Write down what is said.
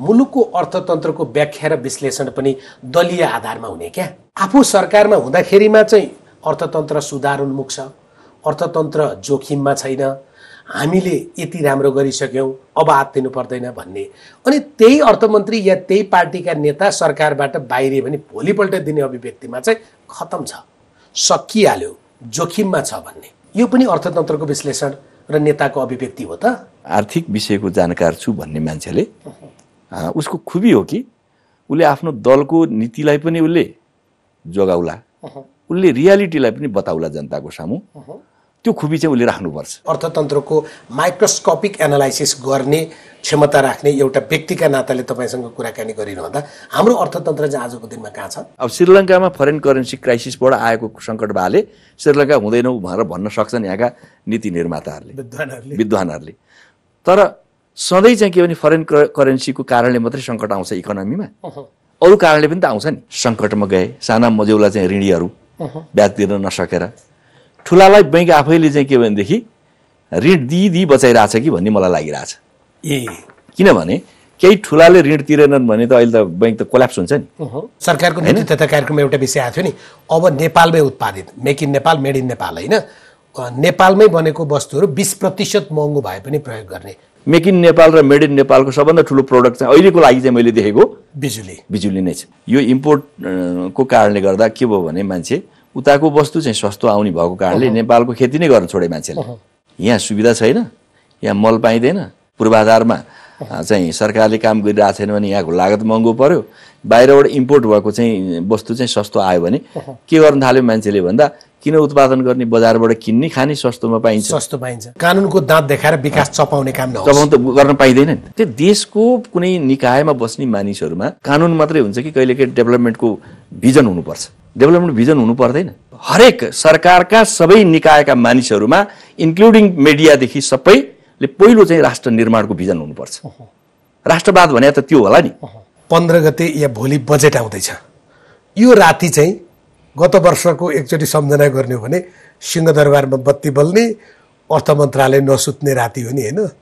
मुलुकको अर्थतन्त्रको व्याख्या र विश्लेषण पनि दलीय आधारमा हुने क्या आफू सरकारमा हुँदाखेरिमा चाहिँ अर्थतन्त्र सुधारोन्मुख छ अर्थतन्त्र जोखिममा छैन हामीले यति राम्रो गरिसक्यौँ अब हात दिनु पर्दैन भन्ने अनि त्यही अर्थमन्त्री या त्यही पार्टीका नेता सरकारबाट बाहिरियो भने भोलिपल्ट दिने अभिव्यक्तिमा चाहिँ खतम छ सकिहाल्यो जोखिममा छ भन्ने यो पनि अर्थतन्त्रको विश्लेषण र नेताको अभिव्यक्ति हो त आर्थिक विषयको जानकार छु भन्ने मान्छेले उसको खुबी हो कि उसले आफ्नो दलको नीतिलाई पनि उसले जोगाउला उसले रियालिटीलाई पनि बताउला जनताको सामु त्यो खुबी चाहिँ उसले राख्नुपर्छ अर्थतन्त्रको माइक्रोस्कोपिक एनालाइसिस गर्ने क्षमता राख्ने एउटा व्यक्तिका नाताले तपाईँसँग कुराकानी गरिरहँदा हाम्रो अर्थतन्त्र चाहिँ आजको दिनमा कहाँ छ अब श्रीलङ्कामा फरेन करेन्सी क्राइसिसबाट आएको सङ्कट भएले श्रीलङ्का हुँदैनौँ भनेर भन्न सक्छन् यहाँका नीति निर्माताहरूले विद्वानहरूले तर सधैँ चाहिँ के भने फरेन करेन्सीको कारणले मात्रै सङ्कट आउँछ इकोनोमीमा अरू कारणले पनि त आउँछ नि सङ्कटमा गए साना मजेउला चाहिँ ऋणीहरू ब्याज तिर्न नसकेर ठुलालाई ब्याङ्क आफैले चाहिँ के भनेदेखि ऋण दिइदिई बचाइरहेछ कि भन्ने मलाई लागिरहेछ ए किनभने केही ठुलाले ऋण तिरेनन् भने त अहिले त ब्याङ्क त कोल्याप्स हुन्छ नि सरकारको नीति तथा एउटा विषय आएको थियो नि अब नेपालमै उत्पादित make in Nepal made in Nepal होइन नेपालमै बनेको वस्तुहरू बिस प्रतिशत महँगो भए पनि प्रयोग गर्ने मेक इन नेपाल र मेड इन नेपालको सबभन्दा ठुलो प्रडक्ट चाहिँ अहिलेको लागि चाहिँ मैले देखेको बिजुली बिजुली नै छ यो इम्पोर्टको कारणले गर्दा के भयो भने मान्छे उताको वस्तु चाहिँ सस्तो आउने भएको कारणले नेपालको खेती नै गर्न छोडे मान्छेले यहाँ सुविधा छैन यहाँ मल पाइँदैन पूर्वाधारमा चाहिँ सरकारले काम गरिरहेको छैन भने यहाँको लागत महँगो पर्यो बाहिरबाट इम्पोर्ट भएको चाहिँ वस्तु चाहिँ सस्तो आयो भने के गर्न थाल्यो मान्छेले भन्दा किन उत्पादन गर्ने बजारबाट किन्ने खाने सस्तोमा पाइन्छ सस्तो पाइन्छ कानुनको दाँत देखाएर विकास चपाउने काम चपाउनु त गर्न पाइँदैन नि त्यो देशको कुनै निकायमा बस्ने मानिसहरूमा कानुन मात्रै हुन्छ कि कहिले कहिले डेभलपमेन्टको भिजन हुनुपर्छ डेभलपमेन्ट भिजन हुनु पर्दैन हरेक सरकारका सबै निकायका मानिसहरूमा इन्क्लुडिङ मिडियादेखि सबैले पहिलो चाहिँ राष्ट्र निर्माणको भिजन हुनुपर्छ राष्ट्रवाद भने त त्यो होला नि पन्ध्र गते या भोलि बजेट आउँदैछ यो राति चाहिँ गत वर्षको एकचोटि सम्झना गर्ने हो भने सिंहदरबारमा बत्ती बल्ने अर्थ मन्त्रालय नसुत्ने राति हो नि होइन